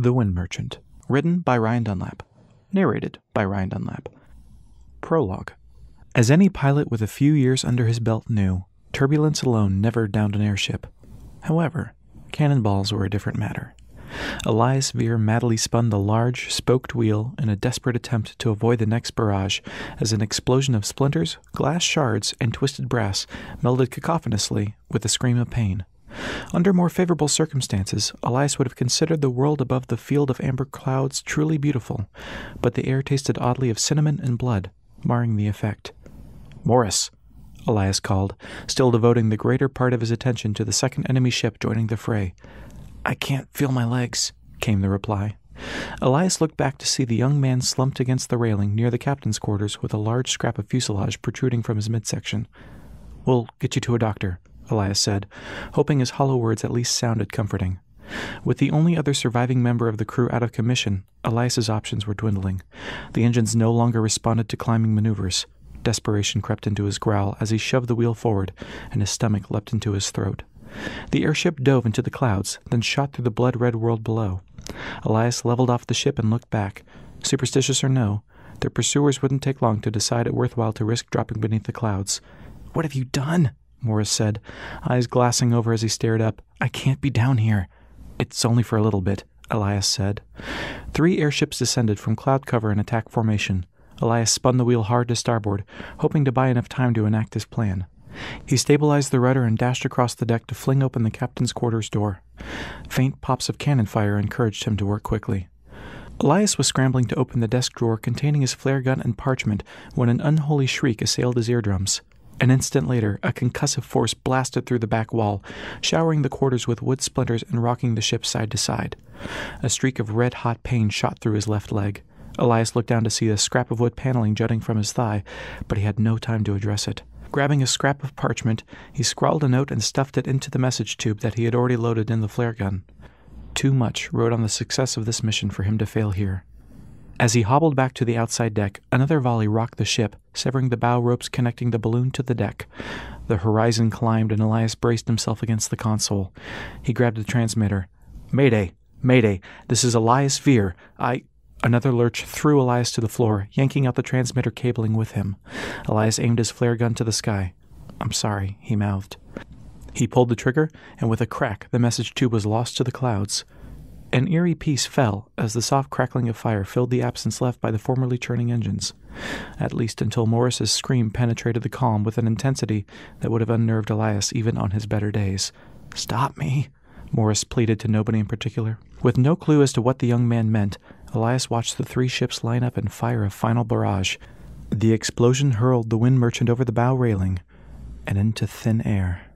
The Wind Merchant, written by Ryan Dunlap, narrated by Ryan Dunlap. Prologue As any pilot with a few years under his belt knew, turbulence alone never downed an airship. However, cannonballs were a different matter. Elias Veer madly spun the large, spoked wheel in a desperate attempt to avoid the next barrage as an explosion of splinters, glass shards, and twisted brass melded cacophonously with a scream of pain. Under more favorable circumstances, Elias would have considered the world above the field of amber clouds truly beautiful, but the air tasted oddly of cinnamon and blood, marring the effect. Morris, Elias called, still devoting the greater part of his attention to the second enemy ship joining the fray. I can't feel my legs, came the reply. Elias looked back to see the young man slumped against the railing near the captain's quarters with a large scrap of fuselage protruding from his midsection. We'll get you to a doctor, Elias said, hoping his hollow words at least sounded comforting. With the only other surviving member of the crew out of commission, Elias's options were dwindling. The engines no longer responded to climbing maneuvers. Desperation crept into his growl as he shoved the wheel forward, and his stomach leapt into his throat. The airship dove into the clouds, then shot through the blood red world below. Elias leveled off the ship and looked back. Superstitious or no, their pursuers wouldn't take long to decide it worthwhile to risk dropping beneath the clouds. What have you done? Morris said, eyes glassing over as he stared up. I can't be down here. It's only for a little bit, Elias said. Three airships descended from cloud cover in attack formation. Elias spun the wheel hard to starboard, hoping to buy enough time to enact his plan. He stabilized the rudder and dashed across the deck to fling open the captain's quarters door. Faint pops of cannon fire encouraged him to work quickly. Elias was scrambling to open the desk drawer containing his flare gun and parchment when an unholy shriek assailed his eardrums. An instant later, a concussive force blasted through the back wall, showering the quarters with wood splinters and rocking the ship side to side. A streak of red hot pain shot through his left leg. Elias looked down to see a scrap of wood paneling jutting from his thigh, but he had no time to address it. Grabbing a scrap of parchment, he scrawled a note and stuffed it into the message tube that he had already loaded in the flare gun. Too much rode on the success of this mission for him to fail here. As he hobbled back to the outside deck, another volley rocked the ship, severing the bow ropes connecting the balloon to the deck. The horizon climbed, and Elias braced himself against the console. He grabbed the transmitter. Mayday! Mayday! This is Elias Veer. I. Another lurch threw Elias to the floor, yanking out the transmitter cabling with him. Elias aimed his flare gun to the sky. I'm sorry, he mouthed. He pulled the trigger, and with a crack, the message tube was lost to the clouds. An eerie peace fell as the soft crackling of fire filled the absence left by the formerly churning engines, at least until Morris's scream penetrated the calm with an intensity that would have unnerved Elias even on his better days. Stop me, Morris pleaded to nobody in particular. With no clue as to what the young man meant, Elias watched the three ships line up and fire a final barrage. The explosion hurled the wind merchant over the bow railing and into thin air.